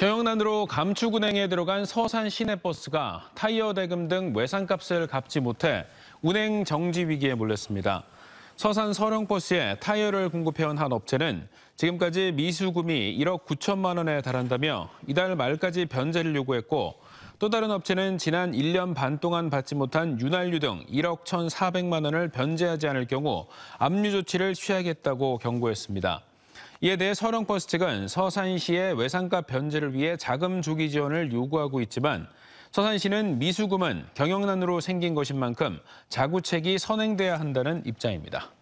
경영난으로 감축은행에 들어간 서산 시내버스가 타이어 대금 등 외상값을 갚지 못해 운행 정지 위기에 몰렸습니다. 서산 서령버스에 타이어를 공급해온 한 업체는 지금까지 미수금이 1억 9천만 원에 달한다며 이달 말까지 변제를 요구했고 또 다른 업체는 지난 1년 반 동안 받지 못한 윤활유 등 1억 1,400만 원을 변제하지 않을 경우 압류 조치를 취하겠다고 경고했습니다. 이에 대해 서령버스 측은 서산시의 외상값 변제를 위해 자금 조기 지원을 요구하고 있지만 서산시는 미수금은 경영난으로 생긴 것인 만큼 자구책이 선행돼야 한다는 입장입니다.